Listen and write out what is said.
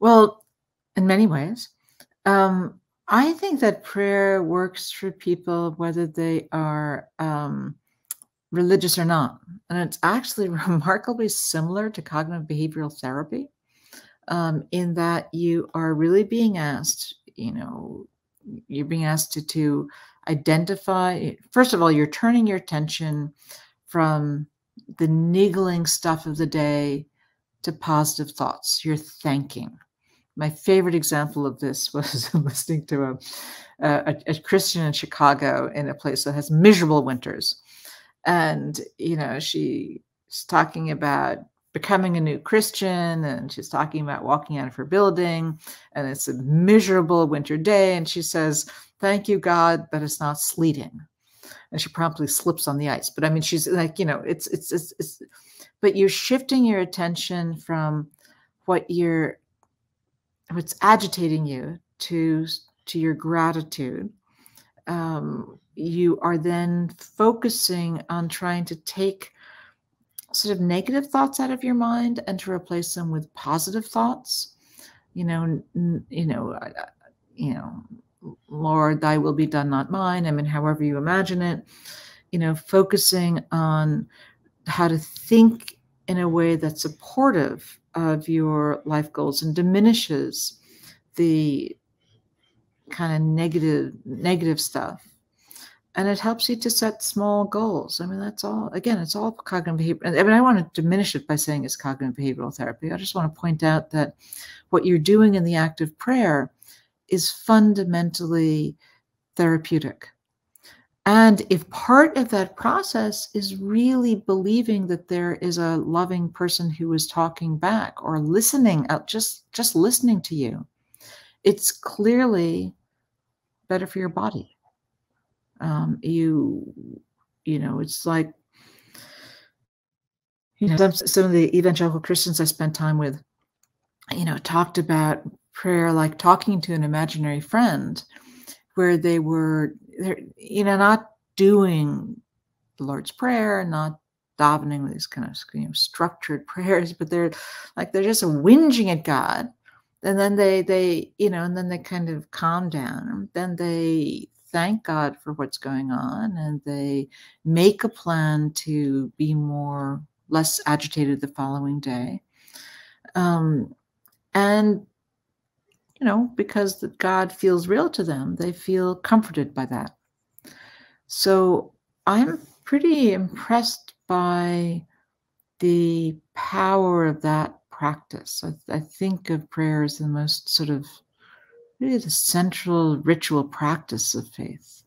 Well, in many ways. Um, I think that prayer works for people whether they are um, religious or not. And it's actually remarkably similar to cognitive behavioral therapy um, in that you are really being asked, you know, you're being asked to, to identify, first of all, you're turning your attention from the niggling stuff of the day to positive thoughts. You're thanking my favorite example of this was listening to a, a, a, Christian in Chicago in a place that has miserable winters. And, you know, she's talking about becoming a new Christian and she's talking about walking out of her building and it's a miserable winter day. And she says, Thank you, God, that it's not sleeting. And she promptly slips on the ice. But I mean, she's like, you know, it's, it's, it's, it's but you're shifting your attention from what you're what's agitating you to to your gratitude um, you are then focusing on trying to take sort of negative thoughts out of your mind and to replace them with positive thoughts you know you know you know lord thy will be done not mine i mean however you imagine it you know focusing on how to think in a way that's supportive of your life goals and diminishes the kind of negative negative stuff and it helps you to set small goals i mean that's all again it's all cognitive behavior i mean i want to diminish it by saying it's cognitive behavioral therapy i just want to point out that what you're doing in the act of prayer is fundamentally therapeutic and if part of that process is really believing that there is a loving person who is talking back or listening out, uh, just, just listening to you, it's clearly better for your body. Um, you, you know, it's like, you know, some, some of the evangelical Christians I spent time with, you know, talked about prayer like talking to an imaginary friend where they were they're you know not doing the Lord's Prayer, not davening these kind of you know, structured prayers, but they're like they're just whinging at God, and then they they you know, and then they kind of calm down, then they thank God for what's going on, and they make a plan to be more less agitated the following day, um, and you know, because God feels real to them, they feel comforted by that. So I'm pretty impressed by the power of that practice. I, I think of prayer as the most sort of really the central ritual practice of faith.